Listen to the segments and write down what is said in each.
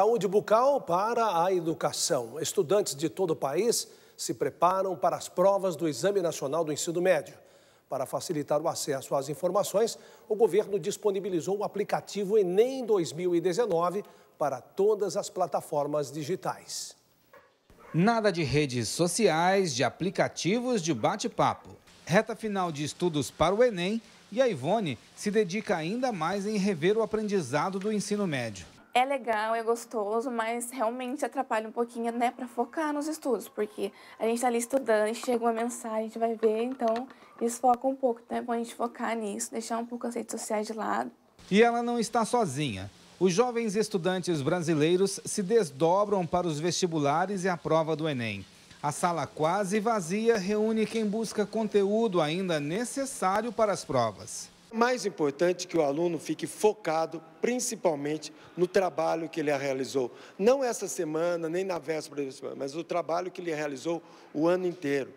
Saúde bucal para a educação. Estudantes de todo o país se preparam para as provas do Exame Nacional do Ensino Médio. Para facilitar o acesso às informações, o governo disponibilizou o aplicativo Enem 2019 para todas as plataformas digitais. Nada de redes sociais, de aplicativos de bate-papo. Reta final de estudos para o Enem e a Ivone se dedica ainda mais em rever o aprendizado do ensino médio é legal, é gostoso, mas realmente atrapalha um pouquinho, né, para focar nos estudos, porque a gente está ali estudando, chega uma mensagem, a gente vai ver, então desfoca um pouco, então é bom a gente focar nisso, deixar um pouco as redes sociais de lado. E ela não está sozinha. Os jovens estudantes brasileiros se desdobram para os vestibulares e a prova do Enem. A sala quase vazia reúne quem busca conteúdo ainda necessário para as provas. Mais importante que o aluno fique focado principalmente no trabalho que ele realizou. Não essa semana, nem na véspera da semana, mas o trabalho que ele realizou o ano inteiro.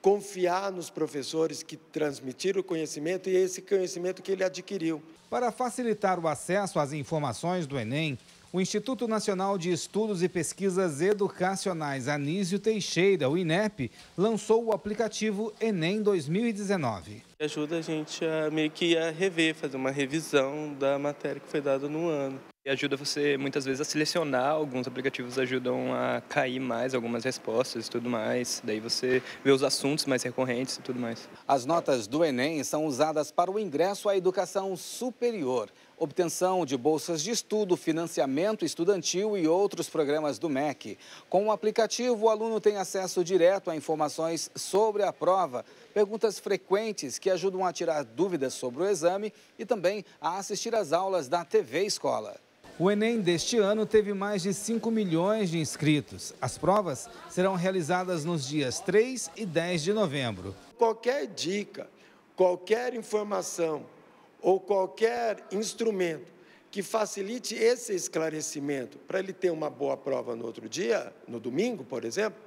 Confiar nos professores que transmitiram o conhecimento e esse conhecimento que ele adquiriu. Para facilitar o acesso às informações do Enem, o Instituto Nacional de Estudos e Pesquisas Educacionais Anísio Teixeira, o INEP, lançou o aplicativo Enem 2019. Ajuda a gente a meio que a rever, fazer uma revisão da matéria que foi dada no ano. E ajuda você muitas vezes a selecionar, alguns aplicativos ajudam a cair mais algumas respostas e tudo mais. Daí você vê os assuntos mais recorrentes e tudo mais. As notas do Enem são usadas para o ingresso à educação superior obtenção de bolsas de estudo, financiamento estudantil e outros programas do MEC. Com o aplicativo, o aluno tem acesso direto a informações sobre a prova, perguntas frequentes que ajudam a tirar dúvidas sobre o exame e também a assistir às aulas da TV Escola. O Enem deste ano teve mais de 5 milhões de inscritos. As provas serão realizadas nos dias 3 e 10 de novembro. Qualquer dica, qualquer informação ou qualquer instrumento que facilite esse esclarecimento, para ele ter uma boa prova no outro dia, no domingo, por exemplo,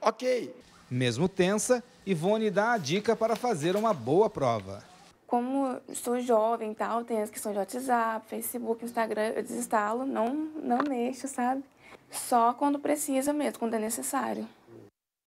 ok. Mesmo tensa, Ivone dá a dica para fazer uma boa prova. Como sou jovem e tal, tem as questões de WhatsApp, Facebook, Instagram, eu desinstalo, não, não mexo, sabe? Só quando precisa mesmo, quando é necessário.